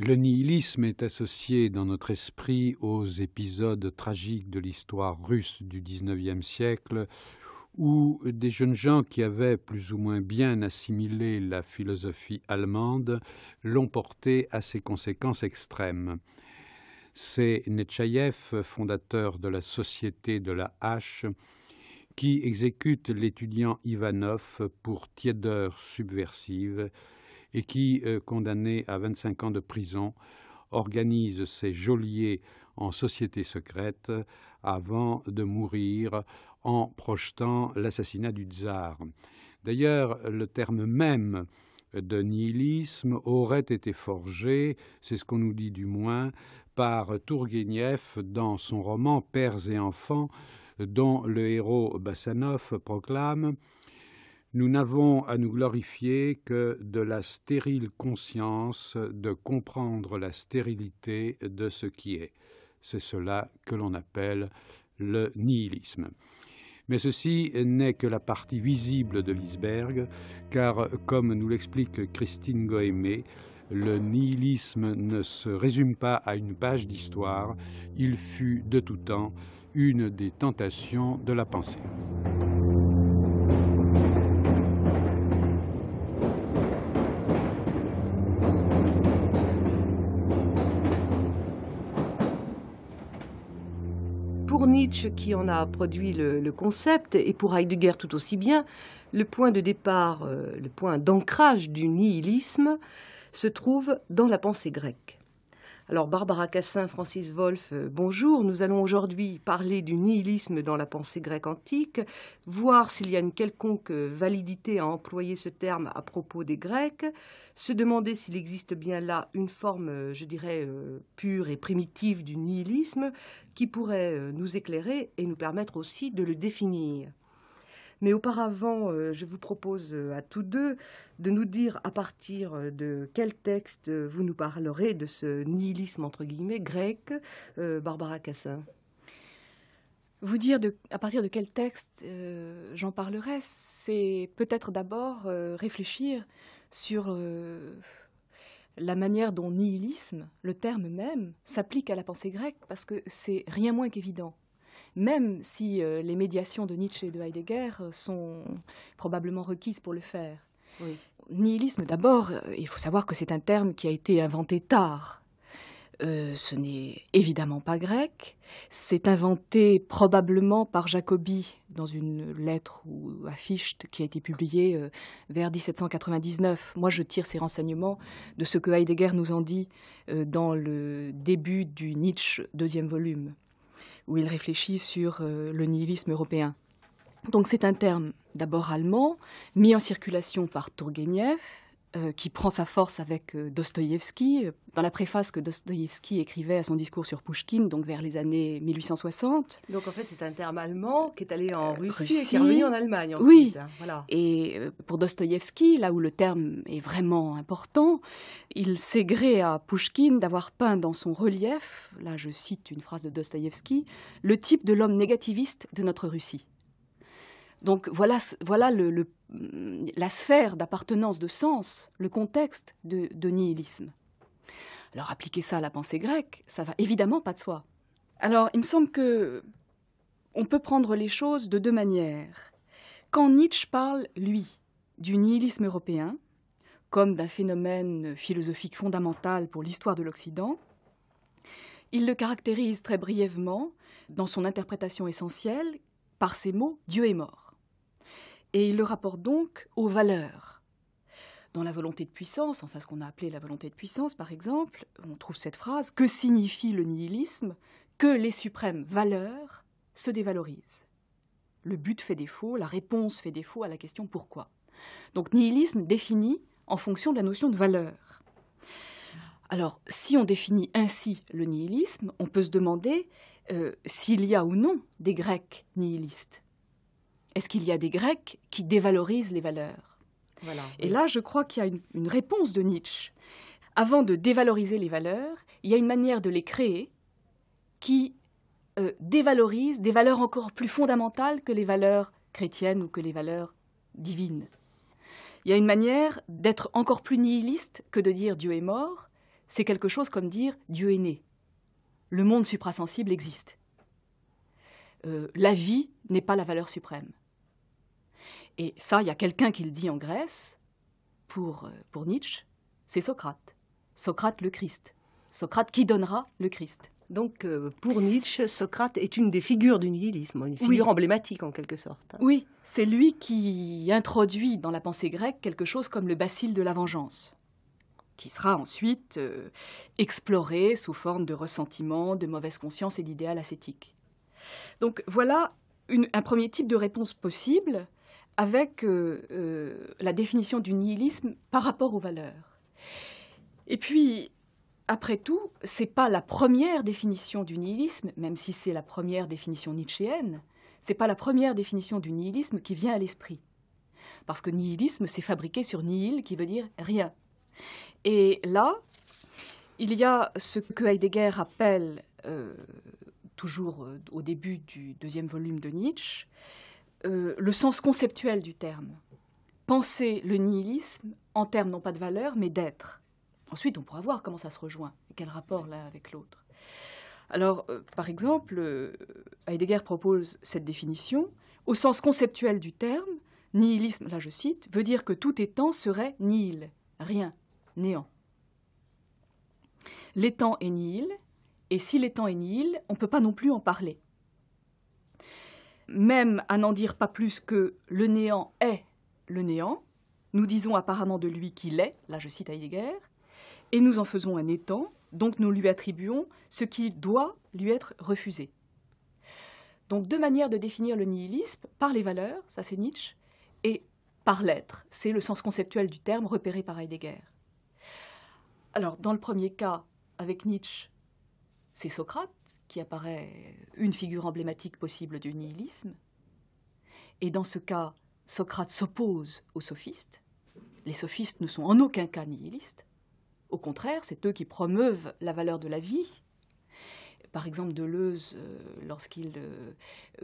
Le nihilisme est associé dans notre esprit aux épisodes tragiques de l'histoire russe du XIXe siècle, où des jeunes gens qui avaient plus ou moins bien assimilé la philosophie allemande l'ont porté à ses conséquences extrêmes. C'est Netchaïev, fondateur de la Société de la Hache, qui exécute l'étudiant Ivanov pour tiédeur subversive et qui, euh, condamné à 25 ans de prison, organise ses geôliers en société secrète avant de mourir en projetant l'assassinat du tsar. D'ailleurs, le terme même de nihilisme aurait été forgé, c'est ce qu'on nous dit du moins, par Tourguenieff dans son roman Pères et enfants, dont le héros Bassanov proclame nous n'avons à nous glorifier que de la stérile conscience de comprendre la stérilité de ce qui est. C'est cela que l'on appelle le nihilisme. Mais ceci n'est que la partie visible de l'iceberg, car comme nous l'explique Christine Gohémé, le nihilisme ne se résume pas à une page d'histoire, il fut de tout temps une des tentations de la pensée. Nietzsche qui en a produit le, le, concept, et pour Heidegger tout aussi bien, le point de départ, euh, le point d'ancrage du nihilisme se trouve dans la pensée grecque. Alors Barbara Cassin, Francis Wolff, euh, bonjour. Nous allons aujourd'hui parler du nihilisme dans la pensée grecque antique, voir s'il y a une quelconque euh, validité à employer ce terme à propos des Grecs, se demander s'il existe bien là une forme, euh, je dirais, pure et primitive du nihilisme qui pourrait nous éclairer et nous permettre aussi de le définir. Mais auparavant, euh, je vous propose euh, à tous deux de nous dire à partir euh, de quel texte vous nous parlerez de ce nihilisme entre guillemets grec, Barbara Cassin. Vous dire à partir de quel texte j'en parlerai, c'est peut-être d'abord réfléchir sur la manière dont nihilisme, le terme même, s'applique à la pensée grecque, parce que c'est rien moins qu'évident même si euh, les médiations de Nietzsche et de Heidegger euh, sont probablement requises pour le faire. Nihilisme d'abord, euh, il faut savoir que c'est un terme qui a été inventé tard. ce n'est évidemment pas grec. C'est inventé probablement par Jacobi dans une lettre ou affiche qui a été publiée vers 1799. Moi, je tire ces renseignements de ce que Heidegger nous en dit dans le début du Nietzsche deuxième volume où il réfléchit sur euh, le nihilisme européen. Donc c'est un terme d'abord allemand, mis en circulation par Turgenev, euh, qui prend sa force avec euh, Dostoïevski. Dans la préface que Dostoïevski écrivait à son discours sur Pushkin, donc vers les années 1860. Donc en fait, c'est un terme allemand qui est allé en euh, Russie, et qui est revenu en Allemagne ensuite. Hein, oui. Et pour Dostoïevski, là où le terme est vraiment important, il s'est gré à Pushkin d'avoir peint dans son relief, là je cite une phrase de Dostoïevski, le type de l'homme négativiste de notre Russie. Donc voilà, voilà la sphère d'appartenance de sens, le contexte de, nihilisme. Alors appliquer ça à la pensée grecque, ça va évidemment pas de soi. Alors il me semble que on peut prendre les choses de deux manières. Quand Nietzsche parle, lui, du nihilisme européen, comme d'un phénomène philosophique fondamental pour l'histoire de l'Occident, il le caractérise très brièvement, dans son interprétation essentielle, par ces mots Dieu est mort et il le rapporte donc aux valeurs. Dans la volonté de puissance, enfin ce qu'on a appelé la volonté de puissance par exemple, on trouve cette phrase Que signifie le nihilisme Que les suprêmes valeurs se dévalorisent. Le but fait défaut, la réponse fait défaut à la question pourquoi. Donc nihilisme défini en fonction de la notion de valeur. Alors, si on définit ainsi le nihilisme, on peut se demander euh, s'il y a ou non des Grecs nihilistes. Est-ce qu'il y a des Grecs qui dévalorisent les valeurs Et là, je crois qu'il y a une, réponse de Nietzsche. Avant de dévaloriser les valeurs, il y a une manière de les créer qui euh, dévalorise des valeurs encore plus fondamentales que les valeurs chrétiennes ou que les valeurs divines. Il y a une manière d'être encore plus nihiliste que de dire Dieu est mort, c'est quelque chose comme dire Dieu est né. Le monde suprasensible existe. Euh, la vie n'est pas la valeur suprême. Et ça, il y a quelqu'un qui le dit en Grèce, pour, euh, pour Nietzsche, c'est Socrate. Socrate le Christ. Socrate qui donnera le Christ. Donc, euh, pour Nietzsche, Socrate est une des figures du nihilisme, une figure emblématique en quelque sorte. Oui, c'est lui qui introduit dans la pensée grecque quelque chose comme le bacille de la vengeance, qui sera ensuite exploré sous forme de ressentiment, de mauvaise conscience et d'idéal ascétique. Donc voilà un premier type de réponse possible avec euh, euh, la définition du nihilisme par rapport aux valeurs. Et puis, après tout, c'est pas la première définition du nihilisme, même si c'est la première définition nietzschéenne, n'est pas la première définition du nihilisme qui vient à l'esprit. Parce que nihilisme, c'est fabriqué sur nihil, qui veut dire rien. Et là, il y a ce que Heidegger appelle euh, toujours euh, au début du deuxième volume de Nietzsche, euh, le sens conceptuel du terme. Penser le nihilisme en termes non pas de valeur, mais d'être. Ensuite, on pourra voir comment ça se rejoint et quel rapport l'un avec l'autre. Alors, euh, par exemple, Heidegger propose cette définition. Au sens conceptuel du terme, nihilisme, là je cite, veut dire que tout étant serait nihil, rien, néant. L'étant est nihil, et si l'étang est nihil, on ne peut pas non plus en parler. Même à n'en dire pas plus que le néant est le néant, nous disons apparemment de lui qu'il est, là je cite Heidegger, et nous en faisons un étang, donc nous lui attribuons ce qui doit lui être refusé. Donc deux manières de définir le nihilisme, par les valeurs, ça c'est Nietzsche, et par l'être, c'est le sens conceptuel du terme repéré par Heidegger. Alors dans le premier cas, avec Nietzsche, c'est Socrate qui apparaît une figure emblématique possible du nihilisme. Et dans ce cas, Socrate s'oppose aux sophistes. Les sophistes ne sont en aucun cas nihilistes. Au contraire, c'est eux qui promeuvent la valeur de la vie. Par exemple, Deleuze, euh, lorsqu'il euh,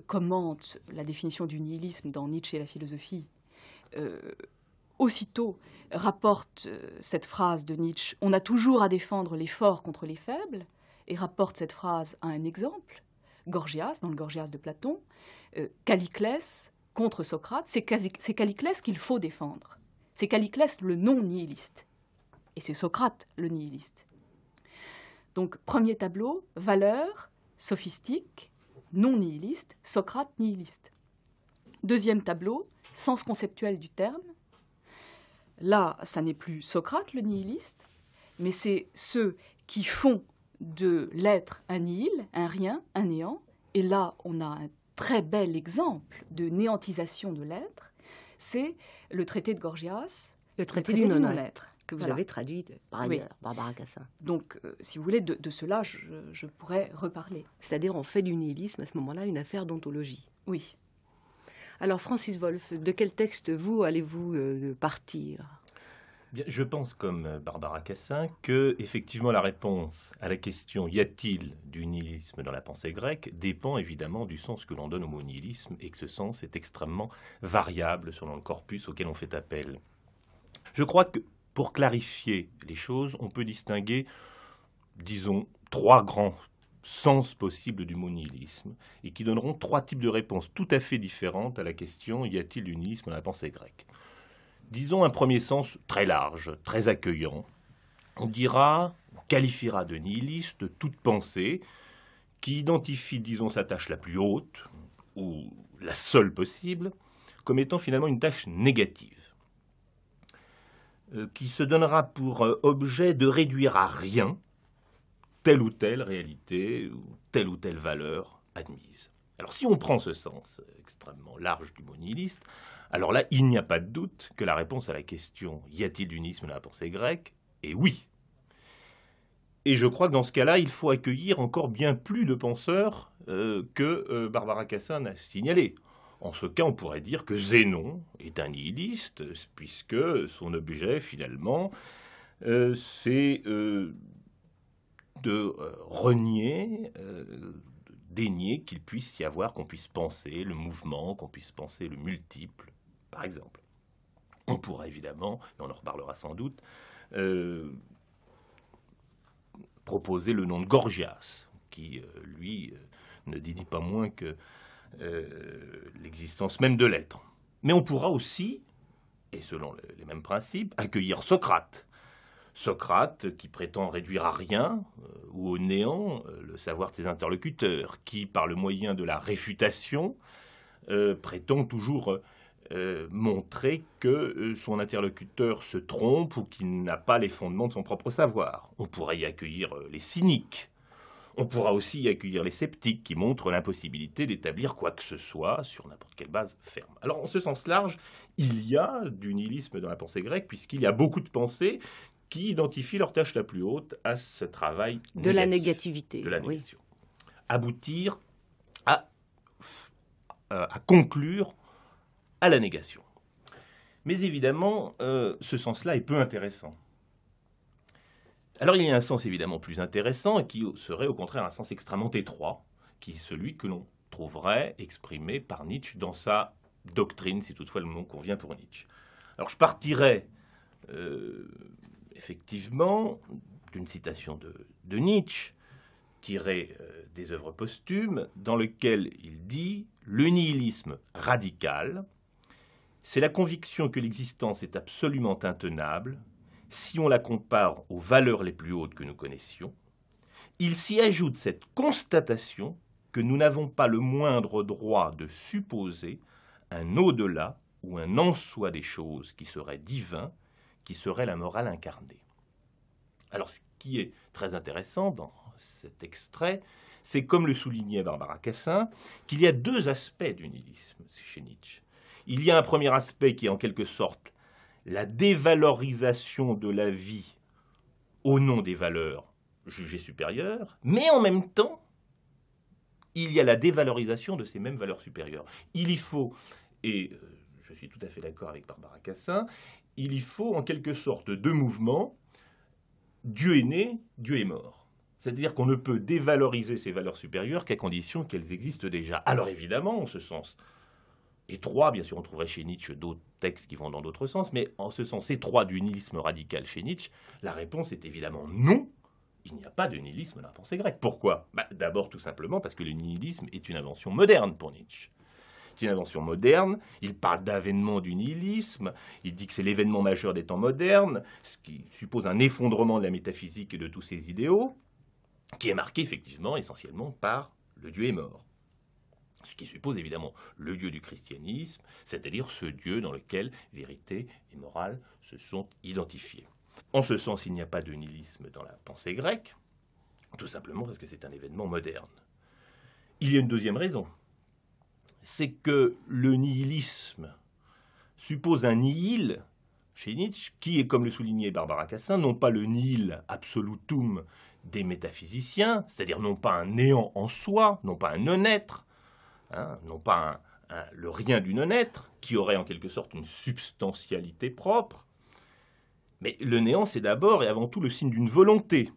commente la définition du nihilisme dans Nietzsche et la philosophie, euh, aussitôt rapporte cette phrase de Nietzsche On a toujours à défendre les forts contre les faibles et rapporte cette phrase à un exemple, Gorgias, dans le Gorgias de Platon, euh, Caliclès contre Socrate, c'est Caliclès qu'il faut défendre. C'est Caliclès le non-nihiliste. Et c'est Socrate le nihiliste. Donc, premier tableau, valeur, sophistique, non-nihiliste, Socrate nihiliste. Deuxième tableau, sens conceptuel du terme. Là, ça n'est plus Socrate le nihiliste, mais c'est ceux qui font de l'être un nil, un rien, un néant. Et là, on a un très bel exemple de néantisation de l'être. C'est le traité de Gorgias. Le traité, du non-être. Que vous avez traduit par ailleurs, Barbara Cassin. Donc, euh, si vous voulez, de, cela, je, pourrais reparler. C'est-à-dire, on fait du nihilisme à ce moment-là une affaire d'ontologie. Oui. Alors, Francis Wolff, de quel texte vous allez-vous euh, partir je pense, comme euh, Barbara Cassin, que effectivement la réponse à la question y a-t-il du nihilisme dans la pensée grecque dépend évidemment du sens que l'on donne au monihilisme, et que ce sens est extrêmement variable selon le corpus auquel on fait appel. Je crois que pour clarifier les choses, on peut distinguer, disons, trois grands sens possibles du monihilisme, et qui donneront trois types de réponses tout à fait différentes à la question y a-t-il du nihilisme dans la pensée grecque disons un premier sens très large, très accueillant. On dira, on qualifiera de nihiliste toute pensée qui identifie, disons, sa tâche la plus haute, ou la seule possible, comme étant finalement une tâche négative, euh, qui se donnera pour euh, objet de réduire à rien telle ou telle réalité ou telle ou telle valeur admise. Alors si on prend ce sens extrêmement large du mot nihiliste, alors là, il n'y a pas de doute que la réponse à la question y a-t-il d'unisme dans la pensée grecque est oui. Et je crois que dans ce cas-là, il faut accueillir encore bien plus de penseurs euh, que euh, Barbara Cassin a signalé. En ce cas, on pourrait dire que Zénon est un nihiliste, puisque son objet, finalement, euh, c'est de renier, dénier qu'il puisse y avoir, qu'on puisse penser le mouvement, qu'on puisse penser le multiple, par exemple. On pourra évidemment, et on en reparlera sans doute, euh, proposer le nom de Gorgias, qui, euh, lui, euh, ne dit pas moins que l'existence même de l'être. Mais on pourra aussi, et selon les mêmes principes, accueillir Socrate. Socrate qui prétend réduire à rien ou au néant le savoir de ses interlocuteurs, qui, par le moyen de la réfutation, prétend toujours euh, montrer que euh, son interlocuteur se trompe ou qu'il n'a pas les fondements de son propre savoir. On pourrait y accueillir euh, les cyniques. On pourra aussi y accueillir les sceptiques qui montrent l'impossibilité d'établir quoi que ce soit sur n'importe quelle base ferme. Alors en ce sens large, il y a du nihilisme dans la pensée grecque puisqu'il y a beaucoup de pensées qui identifient leur tâche la plus haute à ce travail de la négativité, de la oui. Aboutir à conclure à la négation. Mais évidemment, euh, ce sens-là est peu intéressant. Alors il y a un sens évidemment plus intéressant et qui serait au contraire un sens extrêmement étroit, qui est celui que l'on trouverait exprimé par Nietzsche dans sa doctrine, si toutefois le mot convient pour Nietzsche. Alors je partirais euh, effectivement d'une citation de, Nietzsche, tirée euh, des œuvres posthumes, dans lequel il dit Le radical c'est la conviction que l'existence est absolument intenable si on la compare aux valeurs les plus hautes que nous connaissions. Il s'y ajoute cette constatation que nous n'avons pas le moindre droit de supposer un au-delà ou un en-soi des choses qui serait divin, qui serait la morale incarnée. Alors ce qui est très intéressant dans cet extrait, c'est comme le soulignait Barbara Cassin, qu'il y a deux aspects du nihilisme chez Nietzsche. Il y a un premier aspect qui est en quelque sorte la dévalorisation de la vie au nom des valeurs jugées supérieures, mais en même temps, il y a la dévalorisation de ces mêmes valeurs supérieures. Il y faut, et euh, je suis tout à fait d'accord avec Barbara Cassin, il y faut en quelque sorte deux mouvements. Dieu est né, Dieu est mort. C'est-à-dire qu'on ne peut dévaloriser ces valeurs supérieures qu'à condition qu'elles existent déjà. Alors évidemment, en ce sens, et trois, Bien sûr, on trouverait chez Nietzsche d'autres textes qui vont dans d'autres sens, mais en ce sens étroit du nihilisme radical chez Nietzsche, la réponse est évidemment non. Il n'y a pas de nihilisme dans la pensée grecque. Pourquoi bah, D'abord, tout simplement parce que le nihilisme est une invention moderne pour Nietzsche. C'est une invention moderne. Il parle d'avènement du nihilisme. Il dit que c'est l'événement majeur des temps modernes, ce qui suppose un effondrement de la métaphysique et de tous ses idéaux, qui est marqué effectivement essentiellement par le Dieu est mort. Ce qui suppose évidemment le Dieu du christianisme, c'est-à-dire ce Dieu dans lequel vérité et morale se sont identifiées. En ce sens, il n'y a pas de nihilisme dans la pensée grecque, tout simplement parce que c'est un événement moderne. Il y a une deuxième raison, c'est que le nihilisme suppose un nihil chez Nietzsche, qui est, comme le soulignait Barbara Cassin, non pas le nihil absolutum des métaphysiciens, c'est-à-dire non pas un néant en soi, non pas un non-être, Hein, non pas le rien du non-être, qui aurait en quelque sorte une substantialité propre, mais le néant, c'est d'abord et avant tout le signe d'une volonté.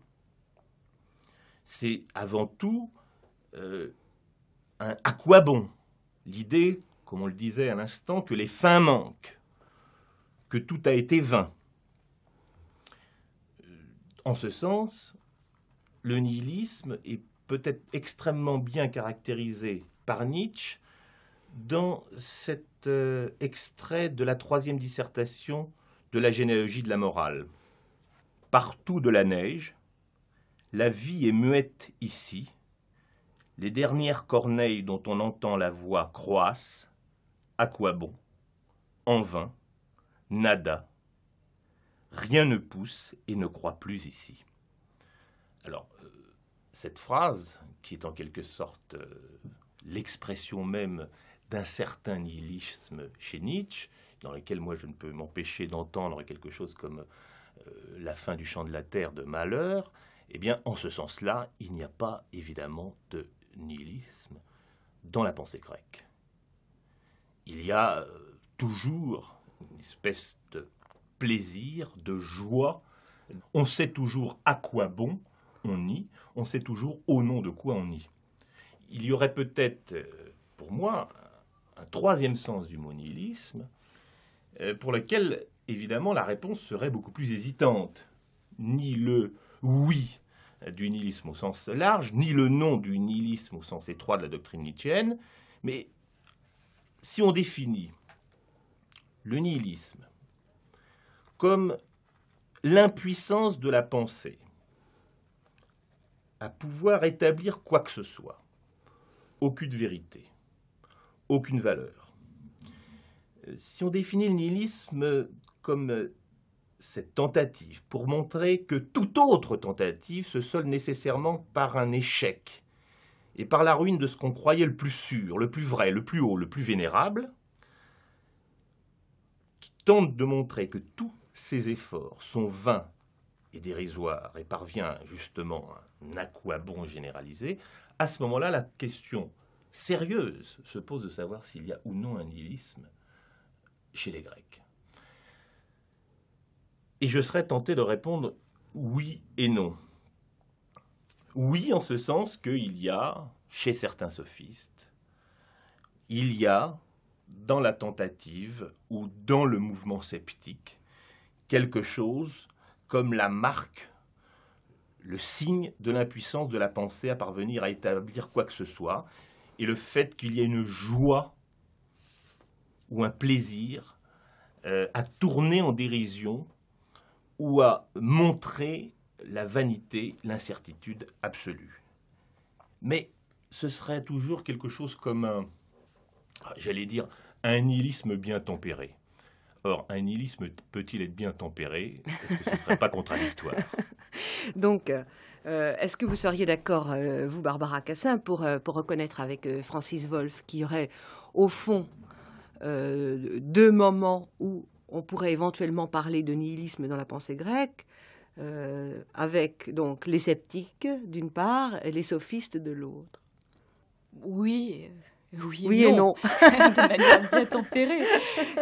C'est avant tout euh, un à quoi bon L'idée, comme on le disait à l'instant, que les fins manquent, que tout a été vain. Euh, en ce sens, le nihilisme est peut-être extrêmement bien caractérisé par Nietzsche dans cet euh, extrait de la troisième dissertation de la généalogie de la morale. Partout de la neige, la vie est muette ici, les dernières corneilles dont on entend la voix croissent, à quoi bon En vain, nada, rien ne pousse et ne croit plus ici. Alors, euh, cette phrase, qui est en quelque sorte euh, l'expression même d'un certain nihilisme chez Nietzsche, dans lequel moi je ne peux m'empêcher d'entendre quelque chose comme euh, la fin du champ de la terre de Malheur, eh bien, en ce sens-là, il n'y a pas évidemment de nihilisme dans la pensée grecque. Il y a euh, toujours une espèce de plaisir, de joie. On sait toujours à quoi bon on nie, on sait toujours au nom de quoi on nie il y aurait peut-être, euh, pour moi, un troisième sens du mot nihilisme, euh, pour lequel, évidemment, la réponse serait beaucoup plus hésitante. Ni le oui du nihilisme au sens large, ni le non du nihilisme au sens étroit de la doctrine nietzschéenne, mais si on définit le nihilisme comme l'impuissance de la pensée à pouvoir établir quoi que ce soit, aucune vérité, aucune valeur. Euh, si on définit le nihilisme comme euh, cette tentative pour montrer que toute autre tentative se solde nécessairement par un échec et par la ruine de ce qu'on croyait le plus sûr, le plus vrai, le plus haut, le plus vénérable, qui tente de montrer que tous ses efforts sont vains et dérisoires et parvient justement à un bon généralisé, à ce moment-là, la question sérieuse se pose de savoir s'il y a ou non un nihilisme chez les Grecs. Et je serais tenté de répondre oui et non. Oui, en ce sens qu'il y a, chez certains sophistes, il y a, dans la tentative ou dans le mouvement sceptique, quelque chose comme la marque le signe de l'impuissance de la pensée à parvenir à établir quoi que ce soit, et le fait qu'il y ait une joie ou un plaisir euh, à tourner en dérision ou à montrer la vanité, l'incertitude absolue. Mais ce serait toujours quelque chose comme un, j'allais dire, un nihilisme bien tempéré. Or, un nihilisme peut-il être bien tempéré Est-ce que ce ne serait pas contradictoire Donc, euh, euh, est-ce que vous seriez d'accord, euh, vous, Barbara Cassin, pour, pour reconnaître avec Francis Wolff qu'il y aurait, au fond, deux moments où on pourrait éventuellement parler de nihilisme dans la pensée grecque avec donc les sceptiques d'une part et les sophistes de l'autre. Oui, oui, et non, de manière bien tempérée.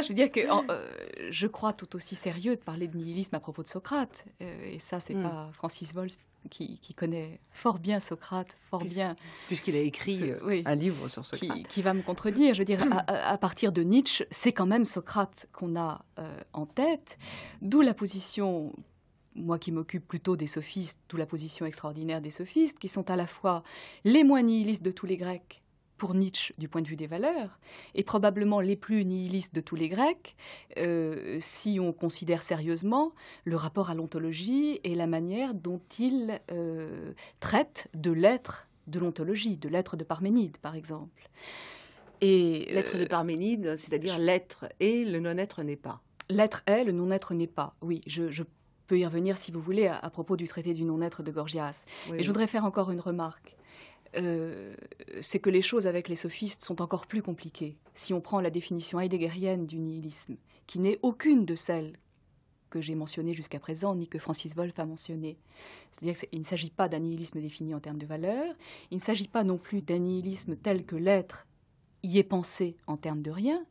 Je veux dire que euh, je crois tout aussi sérieux de parler de nihilisme à propos de Socrate. Euh, et ça, c'est hmm. pas Francis Wolff qui, connaît fort bien Socrate, fort bien. Puisqu'il a écrit un livre sur Socrate. Qui, va me contredire. Je veux dire, à, partir de Nietzsche, c'est quand même Socrate qu'on a euh, en tête, d'où la position moi qui m'occupe plutôt des sophistes, d'où la position extraordinaire des sophistes, qui sont à la fois les moins nihilistes de tous les Grecs pour Nietzsche du point de vue des valeurs, et probablement les plus nihilistes de tous les Grecs, euh, si on considère sérieusement le rapport à l'ontologie et la manière dont il euh, traite de l'être de l'ontologie, de l'être de Parménide, par exemple. Et l'être de euh, Parménide, c'est-à-dire l'être et le non-être n'est pas. L'être est, le non-être n'est pas. Oui, je, peux y revenir si vous voulez à, propos du traité du non-être de Gorgias. et je voudrais faire encore une remarque. Euh, c'est que les choses avec les sophistes sont encore plus compliquées. Si on prend la définition heideggerienne du nihilisme, qui n'est aucune de celles que j'ai mentionnées jusqu'à présent, ni que Francis Wolff a mentionnées. C'est-à-dire qu'il ne s'agit pas d'un nihilisme défini en termes de valeur, il ne s'agit pas non plus d'un nihilisme tel que l'être y est pensé en termes de rien,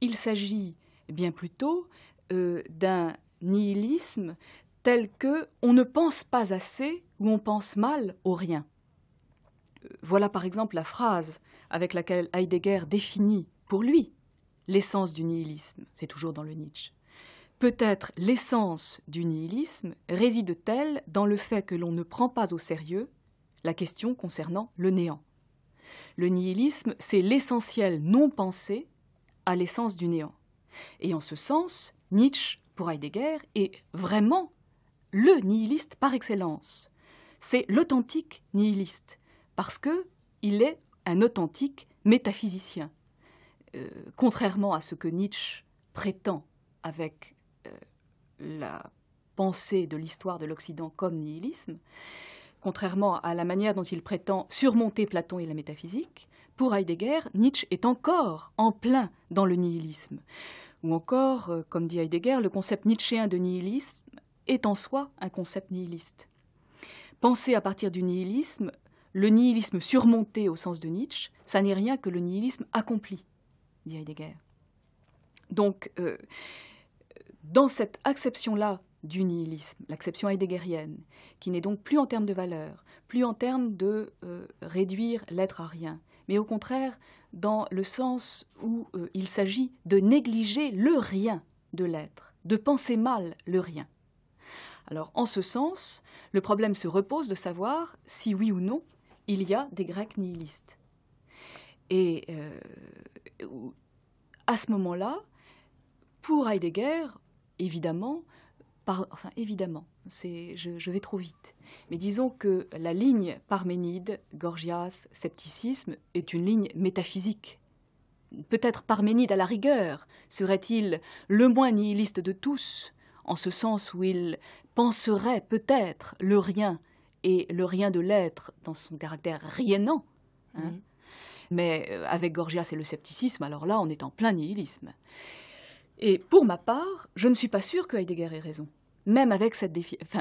il s'agit bien plutôt euh, d'un nihilisme tel que on ne pense pas assez ou on pense mal au rien. Voilà par exemple la phrase avec laquelle Heidegger définit pour lui l'essence du nihilisme, c'est toujours dans le Nietzsche. Peut-être l'essence du nihilisme réside-t-elle dans le fait que l'on ne prend pas au sérieux la question concernant le néant. Le nihilisme, c'est l'essentiel non pensé à l'essence du néant. Et en ce sens, Nietzsche, pour Heidegger, est vraiment le nihiliste par excellence. C'est l'authentique nihiliste parce qu'il il est un authentique métaphysicien, euh, contrairement à ce que Nietzsche prétend avec euh, la pensée de l'histoire de l'Occident comme nihilisme, contrairement à la manière dont il prétend surmonter Platon et la métaphysique, pour Heidegger, Nietzsche est encore en plein dans le nihilisme. Ou encore, euh, comme dit Heidegger, le concept nietzschéen de nihilisme est en soi un concept nihiliste. Penser à partir du nihilisme le nihilisme surmonté au sens de Nietzsche, ça n'est rien que le nihilisme accompli, dit Heidegger. Donc, euh, dans cette acception-là du nihilisme, l'acception heideggerienne, qui n'est donc plus en termes de valeur, plus en termes de euh, réduire l'être à rien, mais au contraire dans le sens où euh, il s'agit de négliger le rien de l'être, de penser mal le rien. Alors en ce sens, le problème se repose de savoir si oui ou non il y a des Grecs nihilistes. Et euh, à ce moment-là, pour Heidegger, évidemment, par, enfin évidemment, c'est, je, vais trop vite, mais disons que la ligne Parménide, Gorgias, scepticisme est une ligne métaphysique. Peut-être Parménide à la rigueur serait-il le moins nihiliste de tous, en ce sens où il penserait peut-être le rien et le rien de l'être dans son caractère riennant, hein. Mais euh, avec Gorgias et le scepticisme, alors là, on est en plein nihilisme. Et pour ma part, je ne suis pas sûre que Heidegger ait raison. Même, avec cette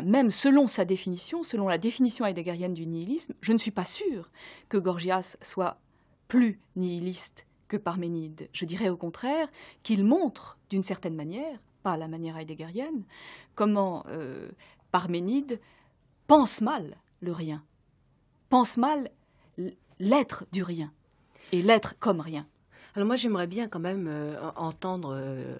même selon sa définition, selon la définition heideggerienne du nihilisme, je ne suis pas sûre que Gorgias soit plus nihiliste que Parménide. Je dirais au contraire qu'il montre, d'une certaine manière, pas à la manière heideggerienne, comment euh, Parménide pense mal le rien, pense mal l'être du rien, et l'être comme rien. Alors moi j'aimerais bien quand même euh, entendre euh,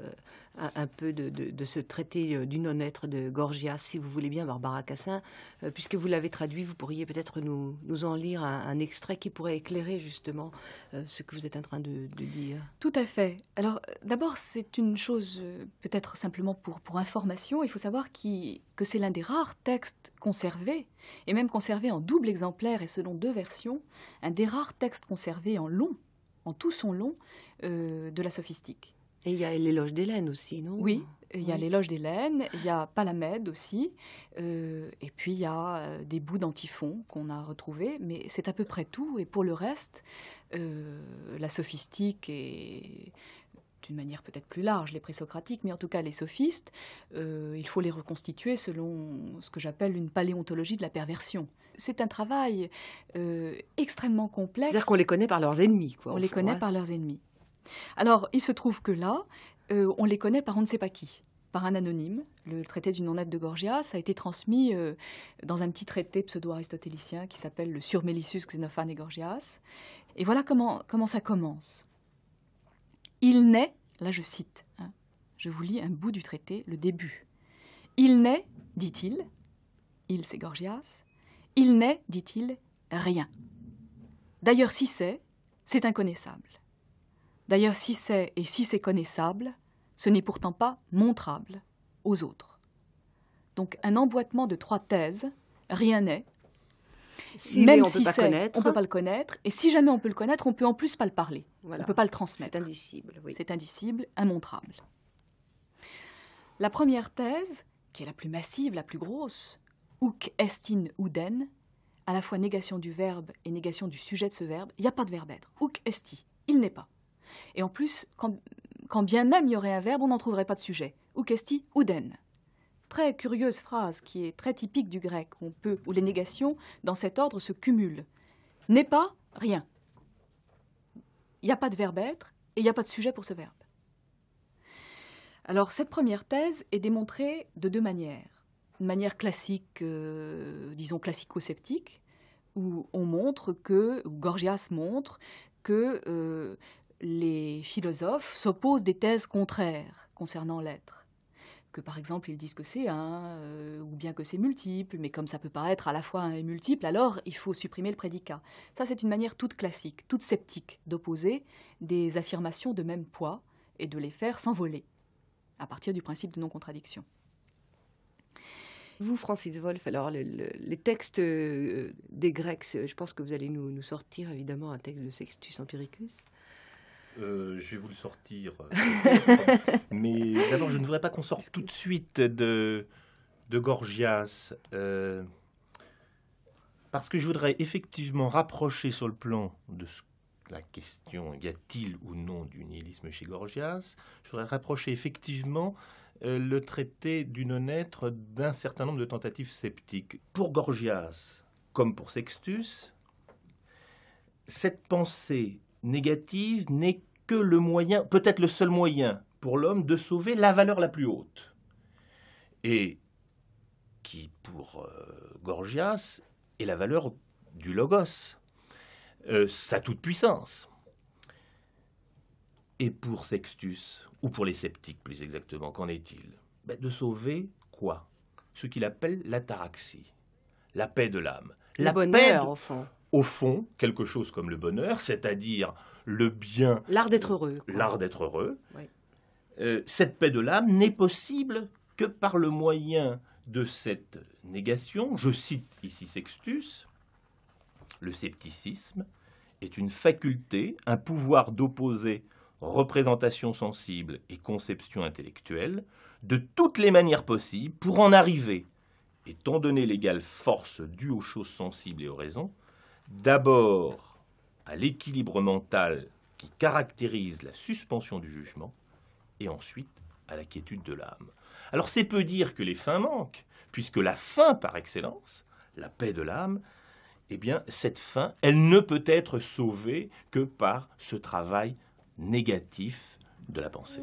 un peu de, ce traité euh, du non-être de Gorgias, si vous voulez bien, Barbara Cassin. Euh, puisque vous l'avez traduit, vous pourriez peut-être nous, en lire un, extrait qui pourrait éclairer justement euh, ce que vous êtes en train de, dire. Tout à fait. Alors d'abord, c'est une chose peut-être simplement pour, information. Il faut savoir que c'est l'un des rares textes conservés, et même conservés en double exemplaire et selon deux versions, un des rares textes conservés en long, en tout son long, de la sophistique. Et il y a l'éloge d'Hélène aussi, non Oui, il y a l'éloge d'Hélène, il y a Palamède aussi, euh, et puis il y a euh, des bouts d'Antiphon qu'on a retrouvés, mais c'est à peu près tout. Et pour le reste, euh, la sophistique et d'une manière peut-être plus large, les présocratiques, mais en tout cas les sophistes, il faut les reconstituer selon ce que j'appelle une paléontologie de la perversion. C'est un travail extrêmement complexe. C'est-à-dire qu'on les connaît par leurs ennemis, quoi. On les connaît par leurs ennemis. Alors, il se trouve que là, euh, on les connaît par on ne sait pas qui par un anonyme. Le traité du nonate de Gorgias a été transmis euh, dans un petit traité pseudo-aristotélicien qui s'appelle le Surmélissus Xénophane et Gorgias. Et voilà comment, ça commence. Il naît, là je cite, hein, je vous lis un bout du traité, le début. Il n'est, dit-il, il, c'est Gorgias, il n'est, dit-il, rien. D'ailleurs, si c'est, c'est inconnaissable. D'ailleurs, si c'est et si c'est connaissable, ce n'est pourtant pas montrable aux autres. Donc un emboîtement de trois thèses, rien n'est. Même si c'est, on ne peut pas le connaître, et si jamais on peut le connaître, on peut en plus pas le parler. On ne peut pas le transmettre. C'est indicible. Oui. C'est indicible, immontrable. La première thèse, qui est la plus massive, la plus grosse, hoc estin uden, à la fois négation du verbe et négation du sujet de ce verbe, il n'y a pas de verbe être. Huk esti, il n'est pas. Et en plus, quand, bien même il y aurait un verbe, on n'en trouverait pas de sujet. Ou questi, ou den. Très curieuse phrase qui est très typique du grec. On peut, où les négations, dans cet ordre, se cumulent. N'est pas, rien. Il n'y a pas de verbe être et il n'y a pas de sujet pour ce verbe. Alors cette première thèse est démontrée de deux manières. Une manière classique, euh, disons classico-sceptique, où on montre que, ou Gorgias montre que euh, les philosophes s'opposent des thèses contraires concernant l'être. Que par exemple ils disent que c'est un, euh, ou bien que c'est multiple, mais comme ça peut paraître à la fois un et multiple, alors il faut supprimer le prédicat. Ça c'est une manière toute classique, toute sceptique d'opposer des affirmations de même poids et de les faire s'envoler, à partir du principe de non-contradiction. Vous, Francis Wolff, alors les textes euh, des Grecs, je pense que vous allez nous, nous sortir évidemment un texte de Sextus Empiricus. Euh, je vais vous le sortir. Mais d'abord, je ne voudrais pas qu'on sorte tout de suite de, de Gorgias. Euh, parce que je voudrais effectivement rapprocher sur le plan de la question y a-t-il ou non du nihilisme chez Gorgias Je voudrais rapprocher effectivement euh, le traité du non-être d'un certain nombre de tentatives sceptiques. Pour Gorgias, comme pour Sextus, cette pensée négative n'est que le moyen, peut-être le seul moyen pour l'homme de sauver la valeur la plus haute. Et qui, pour euh, Gorgias, est la valeur du logos, euh, sa toute-puissance. Et pour Sextus, ou pour les sceptiques plus exactement, qu'en est-il ben, De sauver quoi Ce qu'il appelle l'ataraxie, la paix de l'âme. La bonne paix au fond au fond quelque chose comme le bonheur, c'est-à-dire le bien. L'art d'être heureux. L'art d'être heureux. Euh, cette paix de l'âme n'est possible que par le moyen de cette négation. Je cite ici Sextus le scepticisme est une faculté, un pouvoir d'opposer représentation sensible et conception intellectuelle de toutes les manières possibles pour en arriver, étant donné l'égale force due aux choses sensibles et aux raisons, d'abord à l'équilibre mental qui caractérise la suspension du jugement, et ensuite à la quiétude de l'âme. Alors c'est peu dire que les fins manquent, puisque la fin par excellence, la paix de l'âme, eh bien cette fin, elle ne peut être sauvée que par ce travail négatif de la pensée.